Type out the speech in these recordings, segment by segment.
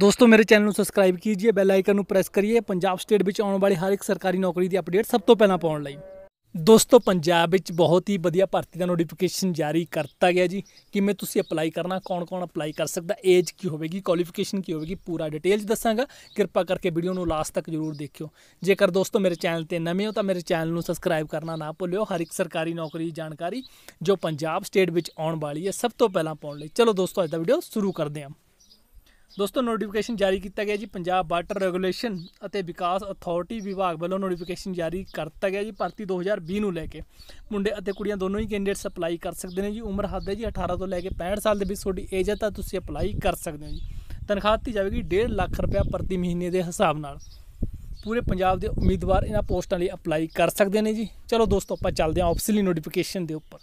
ਦੋਸਤੋ ਮੇਰੇ ਚੈਨਲ ਨੂੰ ਸਬਸਕ੍ਰਾਈਬ ਕੀਜੀਏ ਬੈਲ ਆਈਕਨ ਨੂੰ ਪ੍ਰੈਸ ਕਰੀਏ ਪੰਜਾਬ ਸਟੇਟ ਵਿੱਚ ਆਉਣ ਵਾਲੀ ਹਰ ਇੱਕ ਸਰਕਾਰੀ ਨੌਕਰੀ ਦੀ ਅਪਡੇਟ ਸਭ ਤੋਂ ਪਹਿਲਾਂ ਪਾਉਣ ਲਈ ਦੋਸਤੋ ਪੰਜਾਬ ਵਿੱਚ ਬਹੁਤ ਹੀ ਵਧੀਆ ਭਰਤੀ ਦਾ ਨੋਟੀਫਿਕੇਸ਼ਨ ਜਾਰੀ ਕਰਤਾ ਗਿਆ ਜੀ ਕਿਵੇਂ ਤੁਸੀਂ ਅਪਲਾਈ ਕਰਨਾ ਕੌਣ-ਕੌਣ ਅਪਲਾਈ ਕਰ ਸਕਦਾ ਏਜ ਕੀ ਹੋਵੇਗੀ ਕੁਆਲੀਫਿਕੇਸ਼ਨ ਕੀ ਹੋਵੇਗੀ ਪੂਰਾ ਡਿਟੇਲਸ ਦੱਸਾਂਗਾ ਕਿਰਪਾ ਕਰਕੇ ਵੀਡੀਓ ਨੂੰ ਲਾਸਟ ਤੱਕ ਜ਼ਰੂਰ ਦੇਖਿਓ ਜੇਕਰ ਦੋਸਤੋ ਮੇਰੇ ਚੈਨਲ ਤੇ ਨਵੇਂ ਹੋ ਤਾਂ ਮੇਰੇ ਚੈਨਲ ਨੂੰ ਸਬਸਕ੍ਰਾਈਬ ਕਰਨਾ ਨਾ ਭੁੱਲਿਓ ਹਰ ਇੱਕ ਸਰਕਾਰੀ ਨੌਕਰੀ ਦੀ ਜਾਣਕਾਰੀ ਜੋ ਪੰਜਾਬ ਸਟੇਟ ਵਿੱਚ ਆਉਣ ਵਾਲੀ ਹੈ ਸਭ ਤੋਂ ਪਹਿਲਾਂ ਪਾਉਣ ਲਈ ਚਲੋ ਦੋਸਤੋ ਅੱਜ ਦਾ ਵੀਡੀਓ ਸ਼ੁਰੂ ਕਰਦੇ ਹਾਂ ਦੋਸਤੋ ਨੋਟੀਫਿਕੇਸ਼ਨ ਜਾਰੀ ਕੀਤਾ ਗਿਆ ਜੀ ਪੰਜਾਬ ਵਾਟਰ ਰੈਗੂਲੇਸ਼ਨ ਅਤੇ ਵਿਕਾਸ ਅਥਾਰਟੀ ਵਿਭਾਗ ਵੱਲੋਂ ਨੋਟੀਫਿਕੇਸ਼ਨ ਜਾਰੀ ਕਰਤਾ ਗਿਆ ਜੀ ਭਰਤੀ 2020 ਨੂੰ ਲੈ ਕੇ ਮੁੰਡੇ ਅਤੇ ਕੁੜੀਆਂ ਦੋਨੋਂ ਹੀ ਕੈਂਡੀਡੇਟਸ ਅਪਲਾਈ ਕਰ ਸਕਦੇ ਨੇ ਜੀ ਉਮਰ ਹੱਦ ਹੈ ਜੀ 18 ਤੋਂ ਲੈ ਕੇ 65 ਸਾਲ ਦੇ ਵਿੱਚ ਤੁਹਾਡੀ ਏਜ ਹੈ ਤਾਂ ਤੁਸੀਂ ਅਪਲਾਈ ਕਰ ਸਕਦੇ ਹੋ ਜੀ ਤਨਖਾਹ ਦਿੱਤੀ ਜਾਵੇਗੀ 1.5 ਲੱਖ ਰੁਪਏ ਪ੍ਰਤੀ ਮਹੀਨੇ ਦੇ ਹਿਸਾਬ ਨਾਲ ਪੂਰੇ ਪੰਜਾਬ ਦੇ ਉਮੀਦਵਾਰ ਇਹਨਾਂ ਪੋਸਟਾਂ ਲਈ ਅਪਲਾਈ ਕਰ ਸਕਦੇ ਨੇ ਜੀ ਚਲੋ ਦੋਸਤੋ ਆਪਾਂ ਚੱਲਦੇ ਹਾਂ ਆਫੀਸ਼ੀਅਲੀ ਨੋਟੀਫਿਕੇਸ਼ਨ ਦੇ ਉੱਪਰ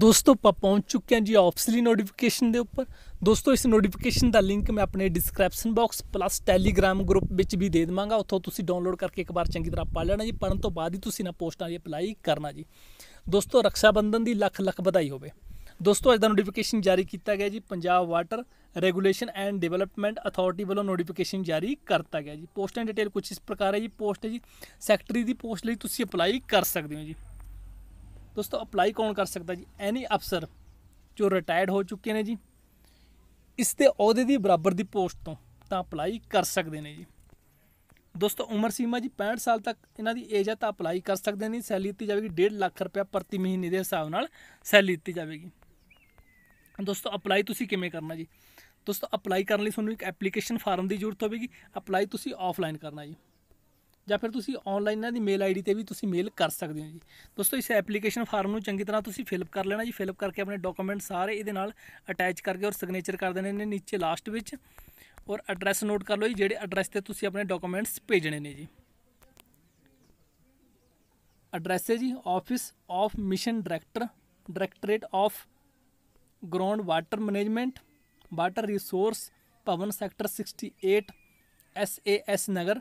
ਦੋਸਤੋ ਆਪਾਂ ਪਹੁੰਚ ਚੁੱਕੇ ਹਾਂ ਜੀ ਆਫਸਲੀ ਨੋਟੀਫਿਕੇਸ਼ਨ ਦੇ ਉੱਪਰ ਦੋਸਤੋ ਇਸ ਨੋਟੀਫਿਕੇਸ਼ਨ ਦਾ ਲਿੰਕ ਮੈਂ ਆਪਣੇ description box plus Telegram group ਵਿੱਚ ਵੀ ਦੇ ਦਵਾਂਗਾ ਉੱਥੋਂ ਤੁਸੀਂ ਡਾਊਨਲੋਡ ਕਰਕੇ ਇੱਕ ਵਾਰ ਚੰਗੀ ਤਰ੍ਹਾਂ ਪੜ੍ਹ ਲੈਣਾ ਜੀ ਪੜਨ ਤੋਂ ਬਾਅਦ ਹੀ ਤੁਸੀਂ ਨਾ ਪੋਸਟਾਂ ਦੀ ਅਪਲਾਈ ਕਰਨਾ ਜੀ ਦੋਸਤੋ ਰੱਖਿਆ ਬੰਧਨ ਦੀ ਲੱਖ ਲੱਖ ਵਧਾਈ ਹੋਵੇ ਦੋਸਤੋ ਅੱਜ ਦਾ ਨੋਟੀਫਿਕੇਸ਼ਨ ਜਾਰੀ ਕੀਤਾ ਗਿਆ ਜੀ Punjab water regulation and development authority ਵੱਲੋਂ ਨੋਟੀਫਿਕੇਸ਼ਨ ਜਾਰੀ ਕਰਤਾ ਗਿਆ ਜੀ ਪੋਸਟਾਂ ਦੀ ਡਿਟੇਲ ਕੁਝ ਇਸ ਪ੍ਰਕਾਰ ਹੈ ਜੀ ਪੋਸਟ ਹੈ ਜੀ ਸੈਕਟਰੀ ਦੀ ਪੋਸਟ ਲਈ ਤੁਸੀਂ ਅਪਲਾਈ ਕਰ ਸਕਦੇ ਹੋ ਜੀ ਦੋਸਤੋ ਅਪਲਾਈ ਕੌਣ ਕਰ ਸਕਦਾ ਜੀ ਐਨੀ ਅਫਸਰ ਜੋ ਰਿਟਾਇਰਡ ਹੋ ਚੁੱਕੇ ਨੇ ਜੀ ਇਸ ਦੇ ਅਹੁਦੇ ਦੀ ਬਰਾਬਰ ਦੀ ਪੋਸਟ ਤੋਂ ਤਾਂ ਅਪਲਾਈ ਕਰ ਸਕਦੇ ਨੇ ਜੀ ਦੋਸਤੋ ਉਮਰ ਸੀਮਾ ਜੀ 65 ਸਾਲ ਤੱਕ ਇਹਨਾਂ ਦੀ ਏਜ ਹੈ ਤਾਂ ਅਪਲਾਈ ਕਰ ਸਕਦੇ ਨੇ ਸੈਲਰੀ ਦਿੱਤੀ ਜਾਵੇਗੀ 1.5 ਲੱਖ ਰੁਪਏ ਪ੍ਰਤੀ ਮਹੀਨੇ ਦੇ ਹਿਸਾਬ ਨਾਲ ਸੈਲਰੀ ਦਿੱਤੀ ਜਾਵੇਗੀ ਦੋਸਤੋ ਅਪਲਾਈ ਤੁਸੀਂ ਕਿਵੇਂ ਕਰਨਾ ਜੀ ਦੋਸਤੋ ਅਪਲਾਈ ਕਰਨ ਲਈ ਤੁਹਾਨੂੰ ਇੱਕ ਐਪਲੀਕੇਸ਼ਨ ਫਾਰਮ ਦੀ ਜ਼ਰੂਰਤ ਹੋਵੇਗੀ ਅਪਲਾਈ ਤੁਸੀਂ ਆਫਲਾਈਨ ਕਰਨਾ ਜੀ ਜਾਂ ਫਿਰ ਤੁਸੀਂ ਆਨਲਾਈਨ ਇਹਨਾਂ ਦੀ ਮੇਲ ਆਈਡੀ ਤੇ ਵੀ ਤੁਸੀਂ ਮੇਲ ਕਰ ਸਕਦੇ ਹੋ ਜੀ ਦੋਸਤੋ ਇਸ ਐਪਲੀਕੇਸ਼ਨ ਫਾਰਮ ਨੂੰ ਚੰਗੀ ਤਰ੍ਹਾਂ ਤੁਸੀਂ ਫਿਲਪ ਕਰ ਲੈਣਾ ਜੀ ਫਿਲਪ ਕਰਕੇ ਆਪਣੇ ਡਾਕੂਮੈਂਟ ਸਾਰੇ ਇਹਦੇ ਨਾਲ ਅਟੈਚ ਕਰਕੇ ਔਰ ਸਿਗਨੇਚਰ ਕਰ ਦੇਣੇ ਨੇ ਨੀਚੇ ਲਾਸਟ ਵਿੱਚ ਔਰ ਐਡਰੈਸ ਨੋਟ ਕਰ ਲਓ ਜੀ ਜਿਹੜੇ ਐਡਰੈਸ ਤੇ ਤੁਸੀਂ ਆਪਣੇ ਡਾਕੂਮੈਂਟਸ ਭੇਜਣੇ ਨੇ ਜੀ ਐਡਰੈਸ ਹੈ ਜੀ office of mission director directorate of ground water management water resource Bhawan sector 68 S A S Nagar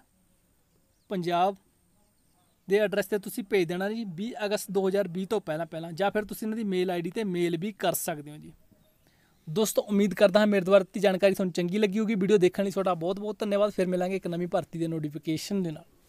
Punjab ਦੇ ਐਡਰੈਸ ਤੇ ਤੁਸੀਂ ਭੇਜ ਦੇਣਾ ਜੀ 20 ਅਗਸਤ 2020 ਤੋਂ ਪਹਿਲਾਂ ਪਹਿਲਾਂ ਜਾਂ ਫਿਰ ਤੁਸੀਂ ਇਹਨਾਂ ਦੀ ਮੇਲ ਆਈਡੀ ਤੇ ਮੇਲ ਵੀ ਕਰ ਸਕਦੇ ਹੋ ਜੀ ਦੋਸਤੋ ਉਮੀਦ ਕਰਦਾ ਹਾਂ ਮੇਰੇ ਦੁਆਰਾ ਦਿੱਤੀ ਜਾਣਕਾਰੀ ਤੁਹਾਨੂੰ ਚੰਗੀ ਲੱਗੀ ਹੋਗੀ ਵੀਡੀਓ ਦੇਖਣ ਲਈ ਤੁਹਾਡਾ ਬਹੁਤ ਬਹੁਤ ਧੰਨਵਾਦ ਫਿਰ ਮਿਲਾਂਗੇ ਇੱਕ ਨਵੀਂ ਭਰਤੀ ਦੇ ਨੋਟੀਫਿਕੇਸ਼ਨ ਦੇ ਨਾਲ